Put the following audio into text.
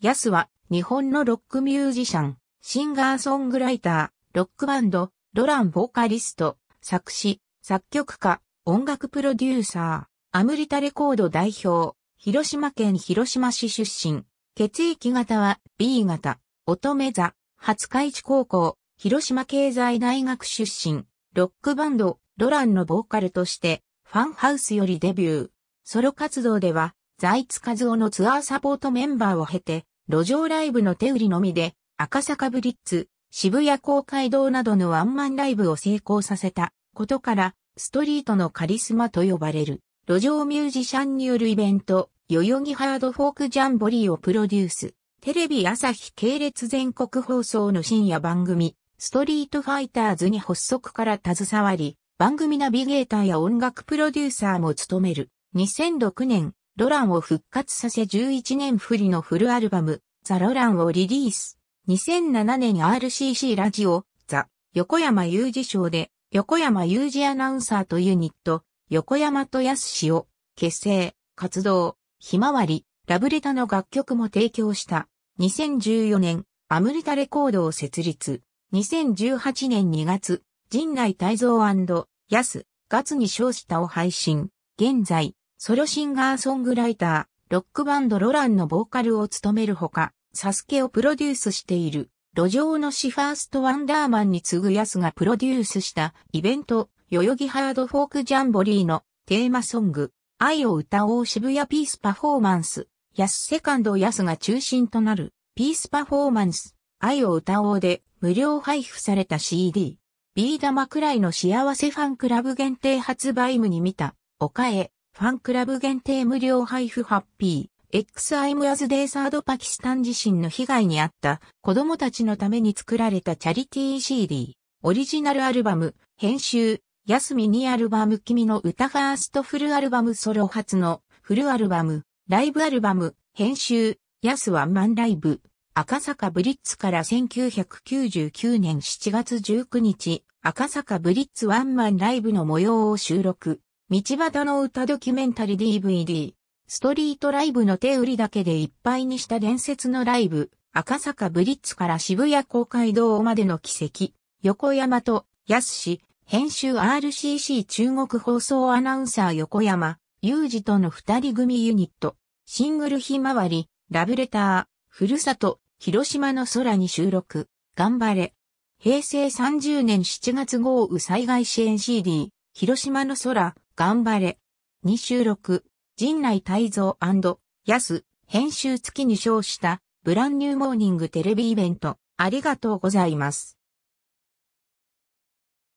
ヤスは日本のロックミュージシャン、シンガーソングライター、ロックバンド、ロランボーカリスト、作詞、作曲家、音楽プロデューサー、アムリタレコード代表、広島県広島市出身、血液型は B 型、乙女座、初日市高校、広島経済大学出身、ロックバンド、ロランのボーカルとして、ファンハウスよりデビュー。ソロ活動では、財津和夫のツアーサポートメンバーを経て、路上ライブの手売りのみで、赤坂ブリッツ、渋谷公会堂などのワンマンライブを成功させたことから、ストリートのカリスマと呼ばれる、路上ミュージシャンによるイベント、代々木ハードフォークジャンボリーをプロデュース。テレビ朝日系列全国放送の深夜番組、ストリートファイターズに発足から携わり、番組ナビゲーターや音楽プロデューサーも務める。2006年、ロランを復活させ11年振りのフルアルバム、ザ・ロランをリリース。2007年 RCC ラジオ、ザ、横山雄二賞で、横山雄二アナウンサーとユニット、横山と安氏を、結成、活動、ひまわり、ラブレタの楽曲も提供した。2014年、アムリタレコードを設立。2018年2月、陣内泰造安ガツに称したを配信。現在、ソロシンガーソングライター、ロックバンドロランのボーカルを務めるほか、サスケをプロデュースしている、路上のシファーストワンダーマンに次ぐヤスがプロデュースしたイベント、代々木ハードフォークジャンボリーのテーマソング、愛を歌おう渋谷ピースパフォーマンス、ヤスセカンドヤスが中心となる、ピースパフォーマンス、愛を歌おうで無料配布された CD、ビー玉くらいの幸せファンクラブ限定発売無に見た、岡江、ファンクラブ限定無料配布ハッピー、XIM as Day t h サードパキスタン地震の被害に遭った子供たちのために作られたチャリティー CD、オリジナルアルバム、編集、安ミニアルバム君の歌ファーストフルアルバムソロ初のフルアルバム、ライブアルバム、編集、安ワンマンライブ、赤坂ブリッツから1999年7月19日、赤坂ブリッツワンマンライブの模様を収録。道端の歌ドキュメンタリー DVD、ストリートライブの手売りだけでいっぱいにした伝説のライブ、赤坂ブリッツから渋谷公会堂までの奇跡、横山と、安氏、編集 RCC 中国放送アナウンサー横山、雄二との二人組ユニット、シングルひまわり、ラブレター、ふるさと、広島の空に収録、頑張れ。平成30年7月豪雨災害支援 CD、広島の空、頑張れ。に収録、陣内泰造安、編集付きに称した、ブランニューモーニングテレビイベント、ありがとうございます。